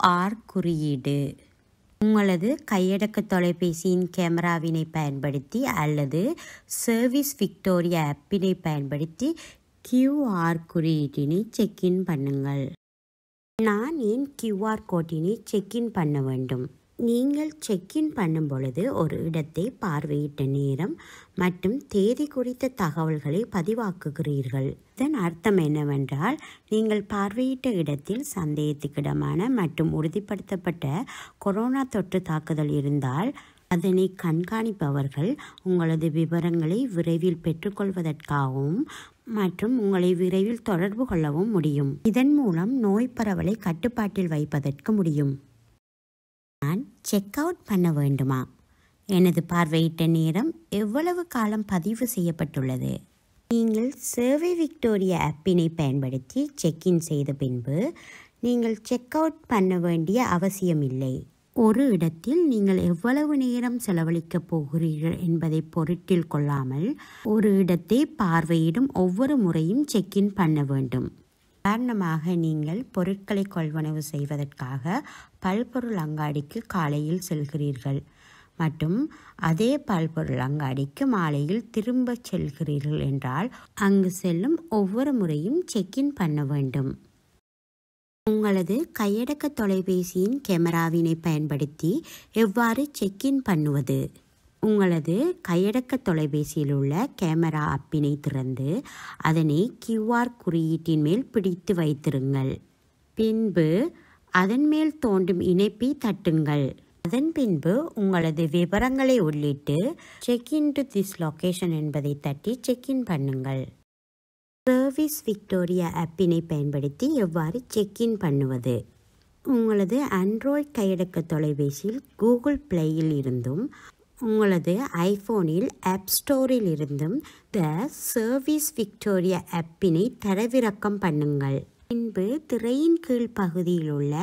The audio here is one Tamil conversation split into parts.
QR குறியீடு உங்களது கையடக்க தொலைபேசியின் கேமராவினை பயன்படுத்தி அல்லது சர்வீஸ் விக்டோரியா ஆப்பினை பயன்படுத்தி கியூஆர் குறியீட்டினை செக்இன் பண்ணுங்கள் நான் ஏன் கியூஆர் கோட்டினை செக்இன் பண்ண வேண்டும் நீங்கள் செக்இன் பண்ணும் பொழுது ஒரு இடத்தை பார்வையிட்ட நேரம் மற்றும் தேதி குறித்த தகவல்களை பதிவாக்குகிறீர்கள் இதன் அர்த்தம் என்னவென்றால் நீங்கள் பார்வையிட்ட இடத்தில் சந்தேகத்துக்கிடமான மற்றும் உறுதிப்படுத்தப்பட்ட கொரோனா தொற்று தாக்குதல் இருந்தால் அதனை கண்காணிப்பவர்கள் உங்களது விவரங்களை விரைவில் பெற்றுக்கொள்வதற்காகவும் மற்றும் உங்களை விரைவில் தொடர்பு கொள்ளவும் முடியும் இதன் மூலம் நோய் பரவலை கட்டுப்பாட்டில் வைப்பதற்கு முடியும் நான் செக் அவுட் பண்ண வேண்டுமா எனது பார்வையிட்ட நேரம் எவ்வளவு காலம் பதிவு செய்யப்பட்டுள்ளது நீங்கள் சர்வே விக்டோரியா ஆப்பினை பயன்படுத்தி செக்இன் செய்த பின்பு நீங்கள் செக் அவுட் பண்ண வேண்டிய அவசியமில்லை ஒரு இடத்தில் நீங்கள் எவ்வளவு நேரம் செலவழிக்கப் போகிறீர்கள் என்பதை பொருட்டில் கொள்ளாமல் ஒரு இடத்தை பார்வையிடும் ஒவ்வொரு முறையும் செக்இன் பண்ண வேண்டும் உதாரணமாக நீங்கள் பொருட்களை கொள்வனவு செய்வதற்காக பல்பொருள் அங்காடிக்கு காலையில் செல்கிறீர்கள் மற்றும் அதே பல்பொருள் அங்காடிக்கு மாலையில் திரும்பச் செல்கிறீர்கள் என்றால் அங்கு செல்லும் ஒவ்வொரு முறையும் செக்இன் பண்ண வேண்டும் உங்களது கையடக்க தொலைபேசியின் கேமராவினை பயன்படுத்தி எவ்வாறு செக்இன் பண்ணுவது உங்களது கையடக்க தொலைபேசியில் உள்ள கேமரா அப்பினை திறந்து அதனை கியூஆர் குறியீட்டின் மேல் பிடித்து வைத்திருங்கள் பின்பு அதன் மேல் தோண்டும் இணைப்பை தட்டுங்கள் அதன் பின்பு உங்களது விவரங்களை உள்ளிட்டு check in to this location என்பதை தட்டி இன் பண்ணுங்கள் சர்வீஸ் விக்டோரியா ஆப்பினை பயன்படுத்தி எவ்வாறு இன் பண்ணுவது உங்களது ஆண்ட்ராய்ட் கையடக்க தொலைபேசியில் கூகுள் பிளேயில் இருந்தும் உங்களது ஐஃபோனில் ஆப் ஸ்டோரில் இருந்தும் த சர்வீஸ் விக்டோரியா ஆப்பினை தரவிறக்கம் பண்ணுங்கள் பின்பு திரையின் கீழ் பகுதியில் உள்ள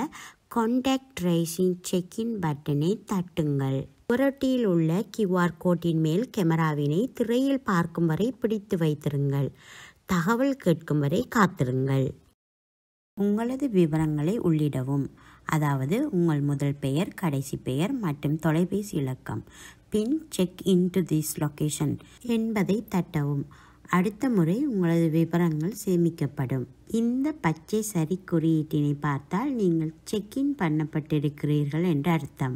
கான்டாக்ட் ரைசிங் செக்இன் பட்டனை தட்டுங்கள் புரட்டியில் உள்ள கியூஆர் கோட்டின் மேல் கேமராவினை திரையில் பார்க்கும் வரை பிடித்து வைத்திருங்கள் தகவல் கேட்கும் வரை காத்திருங்கள் உங்களது விவரங்களை உள்ளிடவும் அதாவது உங்கள் முதல் பெயர் கடைசி பெயர் மற்றும் தொலைபேசி இலக்கம் பின் check in to this location என்பதை தட்டவும் அடுத்த முறை உங்களது விவரங்கள் சேமிக்கப்படும் இந்த பச்சை சரி குறியீட்டினை பார்த்தால் நீங்கள் செக்இன் பண்ணப்பட்டிருக்கிறீர்கள் என்று அர்த்தம்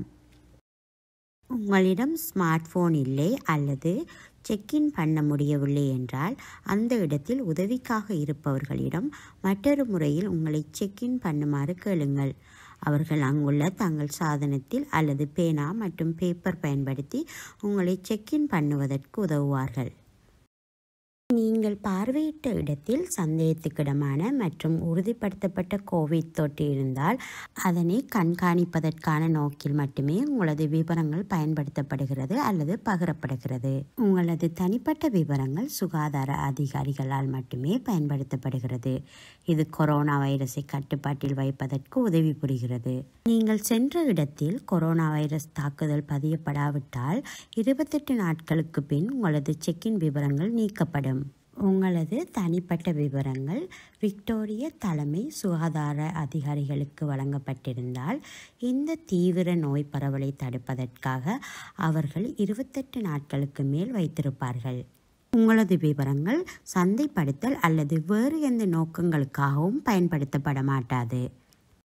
உங்களிடம் ஸ்மார்ட் ஃபோன் இல்லை அல்லது செக்இன் பண்ண முடியவில்லை என்றால் அந்த இடத்தில் உதவிக்காக இருப்பவர்களிடம் மற்றொரு முறையில் உங்களை செக்இன் பண்ணுமாறு கேளுங்கள் அவர்கள் அங்குள்ள தங்கள் சாதனத்தில் அல்லது பேனா மற்றும் பேப்பர் பயன்படுத்தி உங்களை செக்இன் பண்ணுவதற்கு உதவுவார்கள் நீங்கள் பார்வையிட்ட இடத்தில் சந்தேகத்துக்கிடமான மற்றும் உறுதிப்படுத்தப்பட்ட கோவிட் தொற்று இருந்தால் அதனை கண்காணிப்பதற்கான நோக்கில் மட்டுமே உங்களது விவரங்கள் பயன்படுத்தப்படுகிறது அல்லது பகிரப்படுகிறது உங்களது தனிப்பட்ட விவரங்கள் சுகாதார அதிகாரிகளால் மட்டுமே பயன்படுத்தப்படுகிறது இது கொரோனா வைரஸை கட்டுப்பாட்டில் வைப்பதற்கு உதவி புரிகிறது நீங்கள் சென்ற இடத்தில் கொரோனா வைரஸ் தாக்குதல் பதியப்படாவிட்டால் இருபத்தெட்டு நாட்களுக்கு பின் உங்களது செக்கின் விவரங்கள் நீக்கப்படும் உங்களது தனிப்பட்ட விவரங்கள் விக்டோரிய தலைமை சுகாதார அதிகாரிகளுக்கு வழங்கப்பட்டிருந்தால் இந்த தீவிர நோய் பரவலை தடுப்பதற்காக அவர்கள் இருபத்தெட்டு நாட்களுக்கு மேல் வைத்திருப்பார்கள் உங்களது விவரங்கள் சந்தைப்படுத்தல் அல்லது வேறு எந்த நோக்கங்களுக்காகவும் பயன்படுத்தப்பட மாட்டாது